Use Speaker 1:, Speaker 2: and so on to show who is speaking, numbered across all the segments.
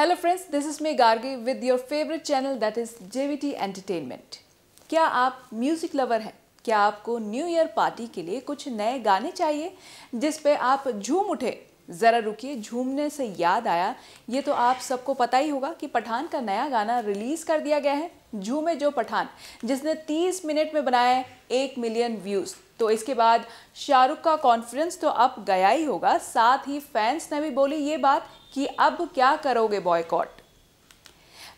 Speaker 1: Hello friends this is me Gargi with your favourite channel that is JVT entertainment क्या आप music lover हैं क्या आपको न्यू ईयर पार्टी के लिए कुछ नए गाने चाहिए जिस पे आप झूम उठे ज़रा रुकिए झूमने से याद आया ये तो आप सबको पता ही होगा कि पठान का नया गाना रिलीज़ कर दिया गया है झूमे जो पठान जिसने 30 मिनट में बनाए एक मिलियन व्यूज़ तो इसके बाद शाहरुख का कॉन्फिडेंस तो अब गया ही होगा साथ ही फैंस ने भी बोली ये बात कि अब क्या करोगे बॉयकॉट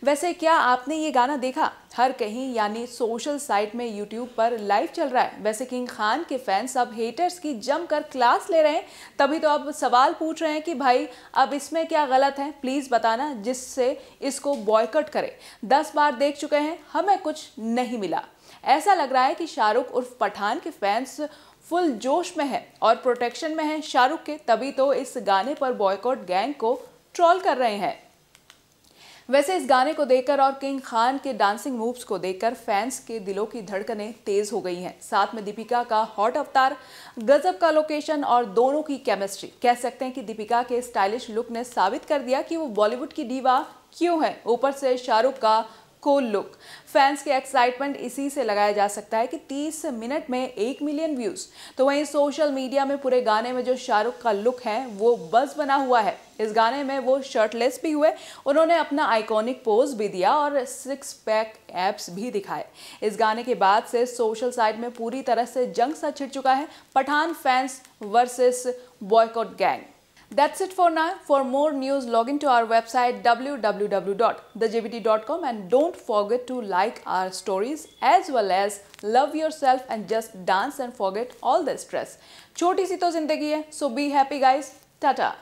Speaker 1: वैसे क्या आपने ये गाना देखा हर कहीं यानी सोशल साइट में यूट्यूब पर लाइव चल रहा है वैसे किंग खान के फैंस अब हेटर्स की जमकर क्लास ले रहे हैं तभी तो अब सवाल पूछ रहे हैं कि भाई अब इसमें क्या गलत है प्लीज़ बताना जिससे इसको बॉयकट करें दस बार देख चुके हैं हमें कुछ नहीं मिला ऐसा लग रहा है कि शाहरुख उर्फ पठान के फैंस फुल जोश में है और प्रोटेक्शन में है शाहरुख के तभी तो इस गाने पर बॉयकॉट गैंग को ट्रॉल कर रहे हैं वैसे इस गाने को देखकर और किंग खान के डांसिंग मूव्स को देखकर फैंस के दिलों की धड़कनें तेज हो गई हैं साथ में दीपिका का हॉट अवतार गजब का लोकेशन और दोनों की केमिस्ट्री कह सकते हैं कि दीपिका के स्टाइलिश लुक ने साबित कर दिया कि वो बॉलीवुड की डीवा क्यों है ऊपर से शाहरुख का कूल लुक फैंस के एक्साइटमेंट इसी से लगाया जा सकता है कि 30 मिनट में एक मिलियन व्यूज़ तो वहीं सोशल मीडिया में पूरे गाने में जो शाहरुख का लुक है वो बस बना हुआ है इस गाने में वो शर्टलेस भी हुए उन्होंने अपना आइकॉनिक पोज भी दिया और सिक्स पैक एप्स भी दिखाए इस गाने के बाद से सोशल साइट में पूरी तरह से जंग सा छिड़ चुका है Pathaan fans versus boycott gang That's it for now. For more news, log into our website www.thejbt.com and don't forget to like our stories as well as love yourself and just dance and forget all the stress. Choti si to zindagi hai, so be happy guys. Tata.